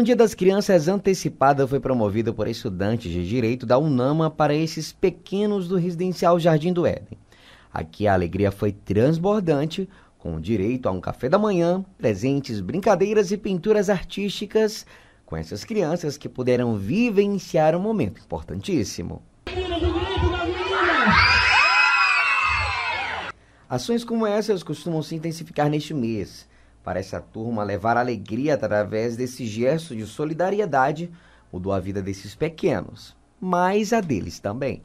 Um Dia das Crianças antecipada foi promovido por estudantes de direito da UNAMA para esses pequenos do residencial Jardim do Éden. Aqui a alegria foi transbordante, com direito a um café da manhã, presentes, brincadeiras e pinturas artísticas com essas crianças que puderam vivenciar um momento importantíssimo. Ações como essas costumam se intensificar neste mês. Para essa turma, levar alegria através desse gesto de solidariedade mudou a vida desses pequenos, mas a deles também.